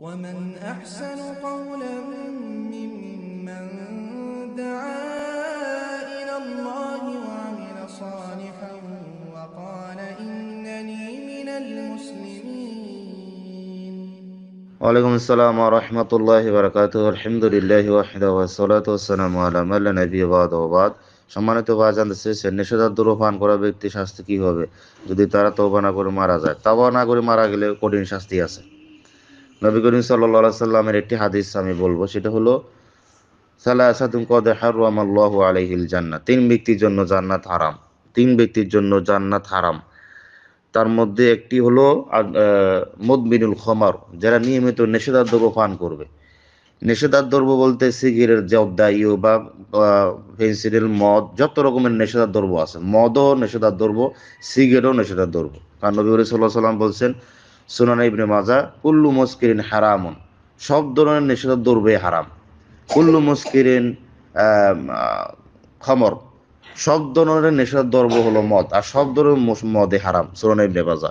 ومن أحسن قولا ممن دعا إلى الله وعمل صالحا وقال إنني من المسلمين وعليكم السلام ورحمة الله وبركاته الحمد لله وحده والصلاة والسلام على من لا نبي بعد وبعد সম্মানিত ভাইজান চেয়েছেন নিষেধাজ্ঞা পান করা ব্যক্তি শাস্তি কি হবে যদি তারা তৌবা না করে মারা যায় তাওবা না করে মারা গেলে কঠিন শাস্তি আছে নবী করিম সাল্লা সাল্লামের একটি হাদিস আমি বলবো সেটা হলো সালা আসাদুম কদে হারুয়াম আল্লাহ আলহিল জান্নাত তিন ব্যক্তির জন্য জান্নাত হারাম তিন ব্যক্তির জন্য জান্নাত হারাম তার মধ্যে একটি হলো মদমিনুল খমার যারা নিয়মিত নেশাদার পান করবে নেশাদার দ্রব্য বলতে সিগিরের জবদা ইউ বা পেন্সিল মদ যত রকমের নেশাদার দ্রব্য আছে মদও নেশাদার দ্রব্য সিগারেটও নেশাদার দ্রব্য কারণ নবী সাল্লাহ সাল্লাম বলছেন সুনান ইবনে মাজা কুল্লু মুস্কিরিন হারামুন সব ধরনের নিষেধ দ্রব্যে হারাম কুল্লু মুস্কিরিন খমর সব ধরনের নেশার দ্রব্য হলো মদ আর সব ধরনের মদে হারাম সুরান ইবনে মাজা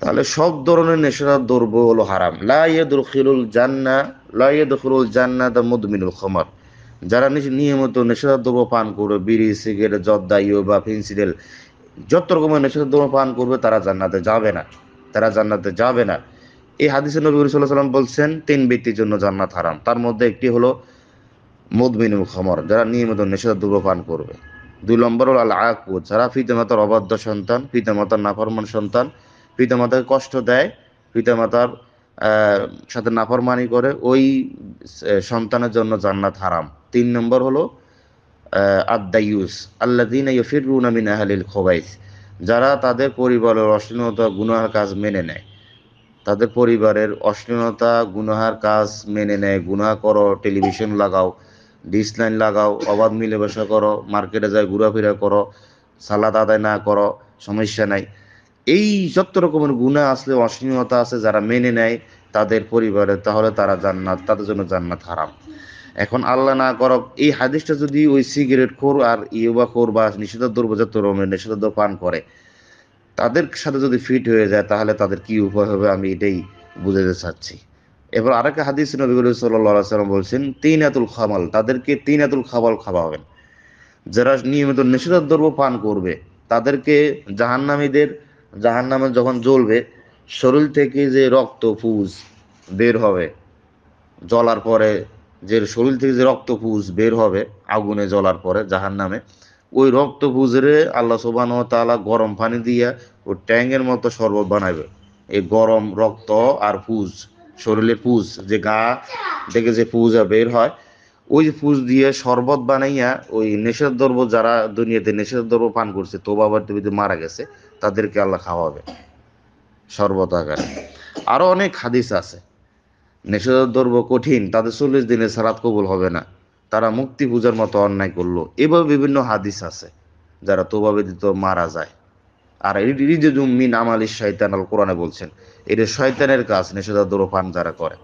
তাহলে সব ধরনের নেশার দ্রব্য হলো হারাম লা ইয়াদখুলুল জান্না লা জান্না দা মুদমিনুল খমর যারা নিয়মিত নেশাদার দ্রব্য পান করবে বিড়ি সিগারেট জর্দা ইয়োবা ফিনসিডেল যত রকমের নেশাদার দ্রব্য পান করবে তারা জান্নাতে যাবে না তারা জান্নাতে যাবে না এই হাদিসে নবী সাল্লাহ সাল্লাম বলছেন তিন ব্যক্তির জন্য জান্নাত হারাম তার মধ্যে একটি হলো মদমিন খমর যারা নিয়মিত দুর্গ পান করবে দুই নম্বর হল আল আকু যারা পিতামাতার অবাধ্য সন্তান পিতামাতার নাফরমান সন্তান পিতামাতাকে কষ্ট দেয় পিতামাতার সাথে নাফরমানি করে ওই সন্তানের জন্য জান্নাত হারাম তিন নম্বর হলো আদাইউস আল্লাদিন দিন রুনামিন আহলিল খোবাইস যারা তাদের পরিবারের অশ্লীলতা গুনাহার কাজ মেনে নেয় তাদের পরিবারের অশ্লীলতা গুনাহার কাজ মেনে নেয় গুনাহ করো টেলিভিশন লাগাও ডিশ লাইন লাগাও অবাধ বসা করো মার্কেটে যায় ঘোরাফেরা করো সালাদ আদায় না করো সমস্যা নাই এই যত রকমের গুণা আসলে অশ্লীলতা আছে যারা মেনে নেয় তাদের পরিবারে তাহলে তারা জান্নাত তাদের জন্য জান্নাত হারাম এখন আল্লাহ না করক এই হাদিসটা যদি ওই সিগারেট খোর আর ইউবা খোর বা নিষেধাজ্ঞ দ্রব্য রমের নিষেধাজ্ঞ পান করে তাদের সাথে যদি ফিট হয়ে যায় তাহলে তাদের কি উপায় হবে আমি এটাই বুঝাতে চাচ্ছি এবার আর একটা হাদিস নবীগুল সাল্লাম বলছেন তিন আতুল খামাল তাদেরকে তিন আতুল খাবাল খাওয়াবেন যারা নিয়মিত নিষেধাজ্ঞ দ্রব্য পান করবে তাদেরকে জাহান্নামীদের জাহান্নামে যখন জ্বলবে শরীর থেকে যে রক্ত ফুজ বের হবে জলার পরে যে শরীর থেকে যে রক্ত পুজ বের হবে আগুনে জ্বলার পরে জাহার নামে ওই পুজরে আল্লাহ সোবান তালা গরম পানি দিয়া ও ট্যাংয়ের মতো শরবত বানাবে এই গরম রক্ত আর পুজ শরীরে পুজ যে গা থেকে যে পুজা বের হয় ওই পুজ দিয়ে শরবত বানাইয়া ওই নেশার দ্রব্য যারা দুনিয়াতে নেশের দ্রব্য পান করছে বাবার দেবীতে মারা গেছে তাদেরকে আল্লাহ খাওয়াবে শরবত আকারে আরও অনেক হাদিস আছে নেশাদ্রব্য কঠিন তাদের চল্লিশ দিনে সারাত কবুল হবে না তারা মুক্তি পূজার মতো অন্যায় করলো এভাবে বিভিন্ন হাদিস আছে যারা তোভাবে দিত মারা যায় আর রিজুম মিন আমাল শয়তান আল কোরআনে বলছেন এটা শয়তানের কাজ নেশাদ্রব্য পান যারা করে